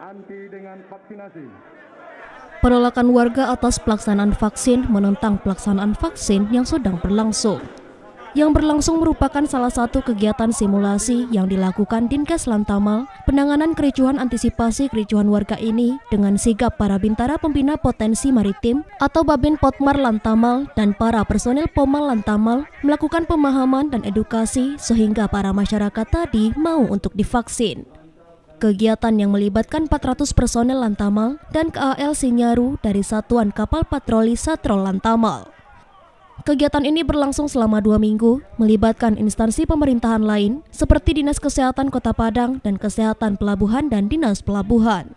anti dengan vaksinasi. Penolakan warga atas pelaksanaan vaksin menentang pelaksanaan vaksin yang sedang berlangsung. Yang berlangsung merupakan salah satu kegiatan simulasi yang dilakukan Dinkes Lantamal penanganan kericuhan antisipasi kericuhan warga ini dengan sigap para bintara pembina potensi maritim atau Babin Potmar Lantamal dan para personil Pomal Lantamal melakukan pemahaman dan edukasi sehingga para masyarakat tadi mau untuk divaksin. Kegiatan yang melibatkan 400 personel Lantamal dan KAL Sinyaru dari Satuan Kapal Patroli Satrol Lantamal. Kegiatan ini berlangsung selama dua minggu, melibatkan instansi pemerintahan lain seperti Dinas Kesehatan Kota Padang dan Kesehatan Pelabuhan dan Dinas Pelabuhan.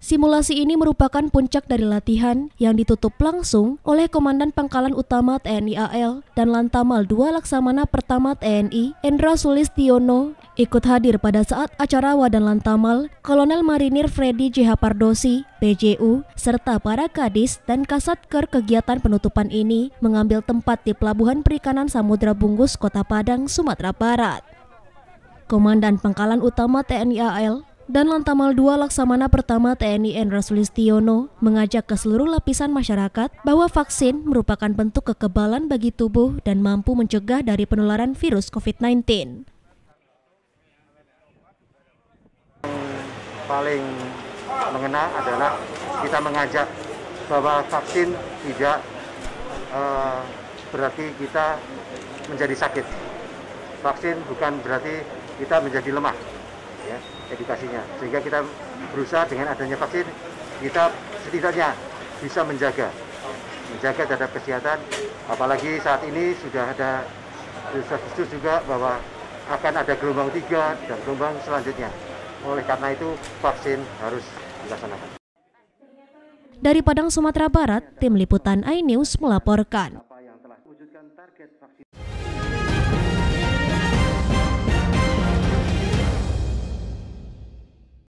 Simulasi ini merupakan puncak dari latihan yang ditutup langsung oleh Komandan Pangkalan Utama TNI AL dan Lantamal 2 Laksamana Pertama TNI, Endra Sulistiono, ikut hadir pada saat acara Wadan Lantamal, Kolonel Marinir Freddy J. Pardosi, PJU, serta para kadis dan kasat ker kegiatan penutupan ini mengambil tempat di Pelabuhan Perikanan Samudra Bungus Kota Padang, Sumatera Barat. Komandan Pangkalan Utama TNI AL, dan Lantamal II Laksamana Pertama TNI Endra Sulistiono mengajak ke seluruh lapisan masyarakat bahwa vaksin merupakan bentuk kekebalan bagi tubuh dan mampu mencegah dari penularan virus COVID-19. Paling mengena adalah kita mengajak bahwa vaksin tidak uh, berarti kita menjadi sakit. Vaksin bukan berarti kita menjadi lemah. Ya edukasinya sehingga kita berusaha dengan adanya vaksin kita setidaknya bisa menjaga menjaga terhadap kesehatan apalagi saat ini sudah ada statistik juga bahwa akan ada gelombang tiga dan gelombang selanjutnya oleh karena itu vaksin harus dilaksanakan dari Padang Sumatera Barat tim liputan iNews melaporkan